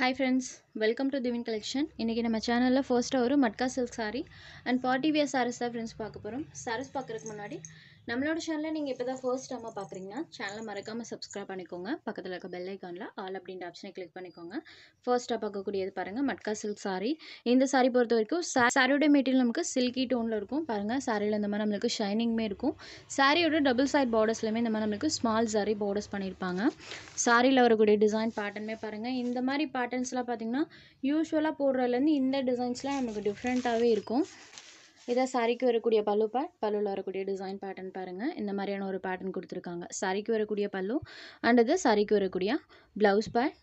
hi friends welcome to Divin collection இன்றைக்கி நம்ம சேனலில் ஃபர்ஸ்ட்டாக ஒரு matka silk sari and party wear saris தான் ஃப்ரெண்ட்ஸ் பார்க்க போகிறோம் சாரஸ் பார்க்குறதுக்கு முன்னாடி நம்மளோட சேனலை நீங்கள் இப்போ தான் ஃபர்ஸ்ட் டைமாக பார்க்குறீங்கன்னா சேனலை மறக்காமல் சப்ஸ்கிரைப் பண்ணிக்கோங்க பக்கத்தில் இருக்க பெல் ஐக்கானில் ஆல் அப்படின்ற ஆப்ஷனை கிளிக் பண்ணிக்கோங்க ஃபர்ஸ்ட்டாக பார்க்கக்கூடியது பாருங்கள் மட்கா சில்க் சாரி இந்த சாரீ பொறுத்த வரைக்கும் சாரியோட மெட்டீரியல் நமக்கு சில்கி டோனில் இருக்கும் பாருங்கள் சாரியில் இந்த மாதிரி நம்மளுக்கு ஷைனிங்குமே இருக்கும் சாரியோட டபுள் சைட் பார்டர்ஸ்லையுமே இந்த மாதிரி நம்மளுக்கு ஸ்மால் சாரி பார்டர்ஸ் பண்ணியிருப்பாங்க சாரியில் வரக்கூடிய டிசைன் பேட்டர்னே பாருங்கள் இந்த மாதிரி பேட்டர்ன்ஸ்லாம் பார்த்திங்கன்னா யூஸ்வலாக போடுறதுலேருந்து இந்த டிசைன்ஸ்லாம் நமக்கு டிஃப்ரெண்ட்டாகவே இருக்கும் இதான் சாரிக்கு வரக்கூடிய பல்லு பேட் பல்லுவில் வரக்கூடிய டிசைன் பேட்டர்ன் பாருங்கள் இந்த மாதிரியான ஒரு பேட்டர்ன் கொடுத்துருக்காங்க சாரிக்கு வரக்கூடிய பல்லு அண்ட் இது சாரிக்கு வரக்கூடிய ப்ளவுஸ் பேட்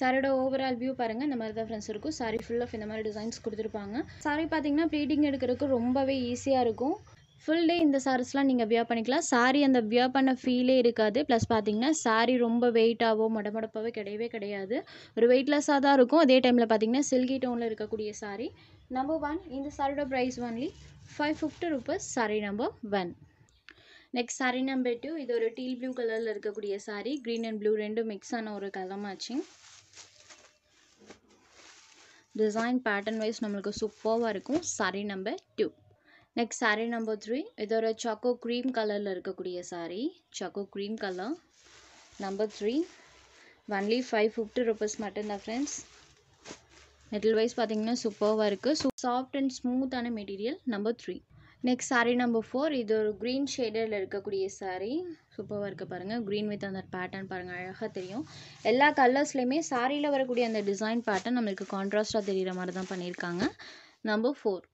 சாரியோட ஓவரால் வியூ பாருங்கள் இந்த மாதிரி தான் ஃப்ரெண்ட்ஸ் இருக்கும் சாரி ஃபுல் ஆஃப் இந்த மாதிரி டிசைன்ஸ் கொடுத்துருப்பாங்க சாரி பார்த்தீங்கன்னா ப்ளீட்டிங் எடுக்கிறதுக்கு ரொம்பவே ஈஸியாக இருக்கும் ஃபுல் டே இந்த சாரீஸ்லாம் நீங்கள் வியர் பண்ணிக்கலாம் சாரி அந்த வியர் பண்ண ஃபீலே இருக்காது ப்ளஸ் பார்த்தீங்கன்னா சாரி ரொம்ப வெயிட்டாகவோ மடமடப்பாகவோ கிடையவே கிடையாது ஒரு வெயிட்லெஸ்ஸாக தான் இருக்கும் அதே டைமில் பார்த்தீங்கன்னா சில்கி டவுனில் இருக்கக்கூடிய sari number one in the price only five 550 rupees saree number one next sari number two இது ஒரு டீல் ப்ளூ கலரில் இருக்கக்கூடிய சாரீ க்ரீன் அண்ட் ப்ளூ ரெண்டும் மிக்ஸ் ஆன ஒரு கலர் டிசைன் பேட்டர்ன் வைஸ் நம்மளுக்கு சூப்பராக இருக்கும் sari number two next sari number three இது ஒரு சாக்கோ க்ரீம் கலரில் இருக்கக்கூடிய sari choco cream colour number three only five fifty rupees மட்டும்தான் ஃப்ரெண்ட்ஸ் மெட்டல் வைஸ் பார்த்தீங்கன்னா சூப்பர்வாக இருக்குது ஸோ சாஃப்ட் அண்ட் ஸ்மூத்தான material number three next sari number four இது ஒரு க்ரீன் ஷேடில் இருக்கக்கூடிய சாரீ சூப்பராக இருக்க பாருங்கள் க்ரீன் வித் அந்த பேட்டர்ன் பாருங்கள் அழகாக தெரியும் எல்லா கலர்ஸ்லேயுமே சாரியில் வரக்கூடிய அந்த டிசைன் பேட்டர்ன் நம்மளுக்கு கான்ட்ராஸ்ட்டாக தெரிகிற மாதிரி தான் பண்ணியிருக்காங்க number four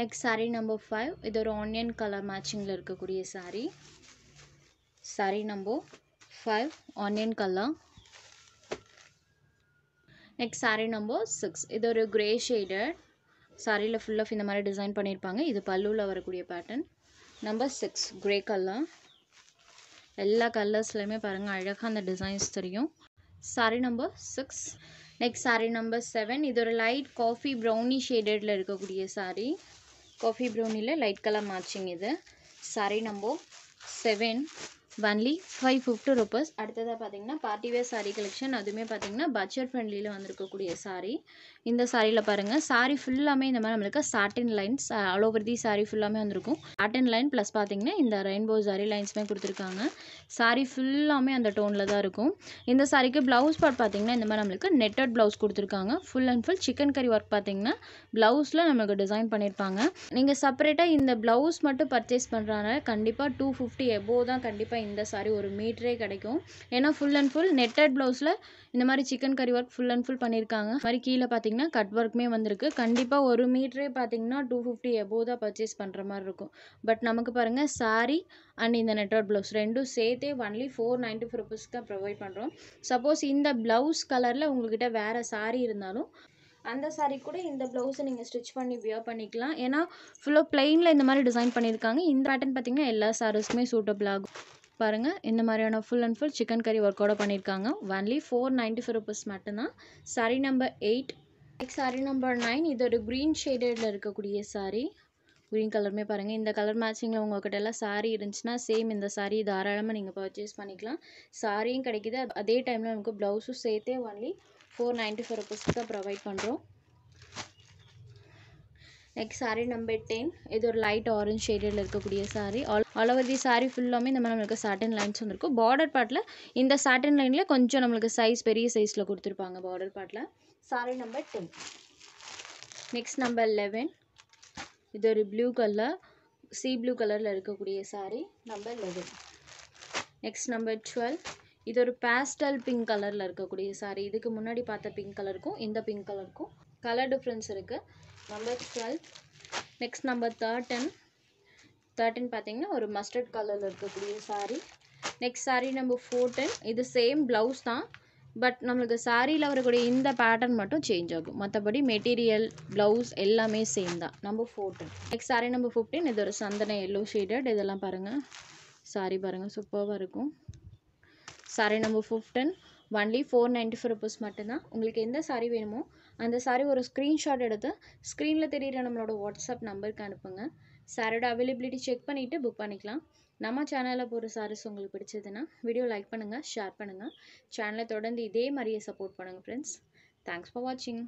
next sari number five இது ஒரு ஆனியன் கலர் மேட்சிங்கில் இருக்கக்கூடிய sari sari number five onion colour next sari number six இது ஒரு கிரே ஷேடட் சாரியில் ஃபுல் ஆஃப் இந்த மாதிரி டிசைன் பண்ணியிருப்பாங்க இது பல்லுவில் வரக்கூடிய pattern number six grey colour எல்லா கலர்ஸ்லையுமே பாருங்கள் அழகாக அந்த டிசைன்ஸ் தெரியும் sari number six next sari number seven இது ஒரு லைட் காஃபி ப்ரௌனி ஷேடடில் இருக்கக்கூடிய சாரீ காஃபி ப்ரௌனியில் லைட் கலர் மேட்சிங் இது sari number seven only five fifty rupees அடுத்ததாக பார்த்தீங்கன்னா பார்ட்டி வேர் சாரீ கலெக்ஷன் அதுவுமே பார்த்தீங்கன்னா பட்ஜெட் ஃப்ரெண்ட்லியில் வந்திருக்கக்கூடிய சாரீ இந்த சாரியில் பாருங்கள் சாரீ ஃபுல்லாமே இந்த மாதிரி நம்மளுக்கு satin lines all over the sari ஃபுல்லாமே வந்திருக்கும் சாட்டின் லைன் ப்ளஸ் பார்த்தீங்கன்னா இந்த ரெயின்போ சாரீ லைன்ஸுமே கொடுத்துருக்காங்க சாரீ ஃபுல்லாமே அந்த டோனில் தான் இருக்கும் இந்த சாரீக்கு ப்ளவுஸ் பார்ட் பார்த்தீங்கன்னா இந்த மாதிரி நம்மளுக்கு நெட்டட் ப்ளவுஸ் கொடுத்துருக்காங்க full and full chikankari work பார்த்தீங்கன்னா ப்ளவுஸில் நம்மளுக்கு டிசைன் பண்ணியிருப்பாங்க நீங்கள் செப்பரேட்டாக இந்த ப்ளவுஸ் மட்டும் பர்ச்சேஸ் பண்ணுறாங்க கண்டிப்பாக டூ ஃபிஃப்டி எபோவ் தான் கண்டிப்பாக இந்த சாரீ ஒரு மீட்டரே கிடைக்கும் ஏன்னா ஃபுல் அண்ட் ஃபுல் நெட்டட் ப்ளவுஸில் இந்த மாதிரி chicken chikankari work full and full பண்ணியிருக்காங்க இந்த மாதிரி கீழே பார்த்தீங்கன்னா கட் ஒர்க்குமே வந்திருக்கு கண்டிப்பாக ஒரு மீட்டரே பார்த்தீங்கன்னா டூ ஃபிஃப்டி எபோ தான் பர்ச்சேஸ் பண்ணுற மாதிரி இருக்கும் பட் நமக்கு பாருங்கள் சாரீ அண்ட் இந்த நெட்ஒர்க் ப்ளவுஸ் ரெண்டும் சேர்த்தே ஒன்லி ஃபோர் நைன்டி ஃபோர் ருபீஸ்க்கு ப்ரொவைட் பண்ணுறோம் சப்போஸ் இந்த ப்ளவுஸ் கலரில் உங்கள்கிட்ட வேறு சாரீ இருந்தாலும் அந்த சாரி கூட இந்த ப்ளவுஸை நீங்கள் ஸ்டிச் பண்ணி வியர் பண்ணிக்கலாம் ஏன்னா ஃபுல்லாக பிளெயினில் இந்த மாதிரி டிசைன் பண்ணியிருக்காங்க இந்த பேட்டர்ன் பார்த்திங்கன்னா எல்லா சாரீஸுமே சூட்டபிள் ஆகும் பாருங்கள் இந்த மாதிரியான full and full chikankari ஒர்க்கோட பண்ணியிருக்காங்க only four ninety five rupees மட்டும்தான் sari number eight next sari number nine இது ஒரு க்ரீன் ஷேடடில் இருக்கக்கூடிய சாரீ க்ரீன் கலருமே பாருங்கள் இந்த கலர் மேட்சிங்கில் உங்கள்கிட்ட எல்லாம் சாரீ இருந்துச்சுன்னா சேம் இந்த சாரீ தாராளமாக நீங்கள் பர்ச்சேஸ் பண்ணிக்கலாம் சாரியும் கிடைக்கிது அதே டைமில் நமக்கு ப்ளவுஸும் சேர்த்தே only four ninety four rupees தான் ப்ரொவைட் பண்ணுறோம் நெக்ஸ்ட் சாரி நம்பர் டென் இது ஒரு லைட் ஆரஞ்ச் ஷேடில் இருக்கக்கூடிய sari all all over the sari ஃபுல்லாமே இந்த மாதிரி நம்மளுக்கு சாட்டன் லைன்ஸ் வந்துருக்கும் பார்டர் பார்ட்டில் இந்த சாட்டன் லைனில் கொஞ்சம் நம்மளுக்கு சைஸ் பெரிய சைஸில் கொடுத்துருப்பாங்க பார்டர் பார்ட்டில் sari number ten next number eleven இது ஒரு ப்ளூ கலர் சி ப்ளூ கலரில் இருக்கக்கூடிய sari number eleven next number twelve இது ஒரு பேஸ்டல் பிங்க் கலரில் இருக்கக்கூடிய சாரி இதுக்கு முன்னாடி பார்த்த பிங்க் கலருக்கும் இந்த பிங்க் கலருக்கும் கலர் டிஃப்ரென்ஸ் இருக்குது number twelve next number thirteen thirteen பார்த்தீங்கன்னா ஒரு மஸ்டர்ட் கலரில் இருக்கக்கூடிய sari next sari number fourteen இது சேம் ப்ளவுஸ் தான் பட் நம்மளுக்கு சாரீயில் வரக்கூடிய இந்த பேட்டர்ன் மட்டும் சேஞ்ச் ஆகும் மற்றபடி மெட்டீரியல் ப்ளவுஸ் எல்லாமே சேம் தான் number fourteen next sari number fifteen இது ஒரு சந்தன எல்லோ ஷேடட் இதெல்லாம் பாருங்கள் சாரி பாருங்கள் சூப்பராக இருக்கும் sari number fifteen only four ninety four rupees மட்டும்தான் உங்களுக்கு எந்த சாரி வேணுமோ அந்த சாரி ஒரு ஸ்க்ரீன்ஷாட் எடுத்து ஸ்க்ரீனில் தெரிகிற நம்மளோட வாட்ஸ்அப் நம்பருக்கு அனுப்புங்க சாரோட அவைலபிலிட்டி செக் பண்ணிவிட்டு புக் பண்ணிக்கலாம் நம்ம சேனலில் போகிற சாரீஸ் உங்களுக்கு பிடிச்சதுன்னா வீடியோ லைக் பண்ணுங்கள் ஷேர் பண்ணுங்கள் சேனலை தொடர்ந்து இதே மாதிரியே சப்போர்ட் பண்ணுங்கள் ஃப்ரெண்ட்ஸ் தேங்க்ஸ் ஃபார் வாட்சிங்